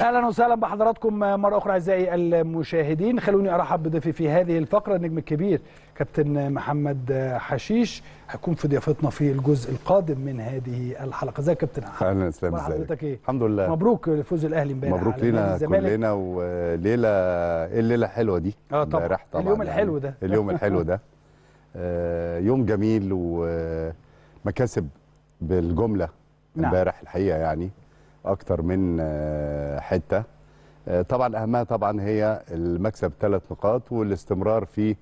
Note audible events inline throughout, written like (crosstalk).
اهلا وسهلا بحضراتكم مره اخرى اعزائي المشاهدين خلوني ارحب بضيفي في هذه الفقره النجم الكبير كابتن محمد حشيش هيكون في ضيافتنا في الجزء القادم من هذه الحلقه ازيك يا كابتن اهلا وسهلا بحضرتك ايه الحمد لله مبروك فوز الاهلي امبارح مبروك لينا كلنا وليله ايه الليله الحلوه دي اه طبعا, طبعًا اليوم يعني. الحلو ده اليوم الحلو ده (laughs) آه، يوم جميل ومكاسب بالجمله نعم. امبارح نعم. الحقيقه يعني اكتر من آه، حته آه، طبعا اهمها طبعا هي المكسب ثلاث نقاط والاستمرار في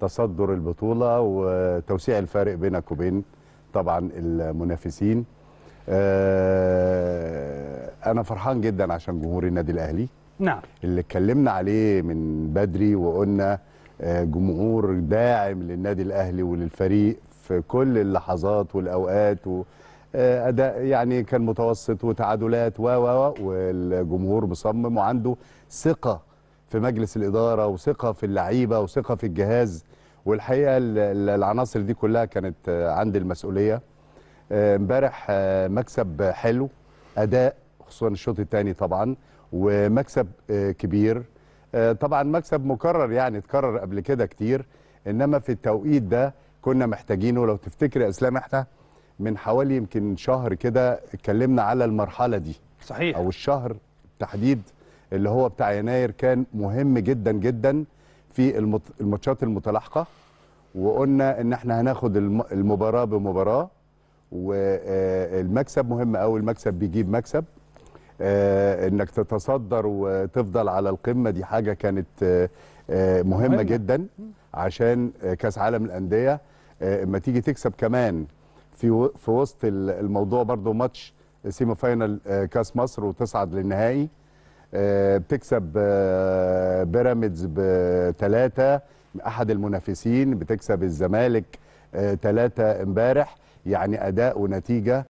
تصدر البطوله وتوسيع الفارق بينك وبين طبعا المنافسين آه، انا فرحان جدا عشان جمهور النادي الاهلي نعم اللي اتكلمنا عليه من بدري وقلنا جمهور داعم للنادي الاهلي وللفريق في كل اللحظات والاوقات و... آه، اداء يعني كان متوسط وتعادلات و و والجمهور مصمم وعنده ثقه في مجلس الاداره وثقه في اللعيبه وثقه في الجهاز والحقيقه العناصر دي كلها كانت آه، عند المسؤوليه آه، امبارح مكسب حلو اداء خصوصا الشوط الثاني طبعا ومكسب كبير طبعا مكسب مكرر يعني اتكرر قبل كده كتير انما في التوقيت ده كنا محتاجينه لو تفتكر اسلام احنا من حوالي يمكن شهر كده اتكلمنا على المرحله دي صحيح او الشهر تحديد اللي هو بتاع يناير كان مهم جدا جدا في الماتشات المتلاحقه وقلنا ان احنا هناخد المباراه بمباراه والمكسب آه، مهم قوي المكسب بيجيب مكسب آه، انك تتصدر وتفضل على القمه دي حاجه كانت آه، مهمه جدا عشان كاس عالم الانديه اما تيجي تكسب كمان في في وسط الموضوع برضو ماتش سيمي فاينل آه، كاس مصر وتصعد للنهائي آه، بتكسب آه، بيراميدز بتلاتة احد المنافسين بتكسب الزمالك تلاتة امبارح يعني اداء ونتيجه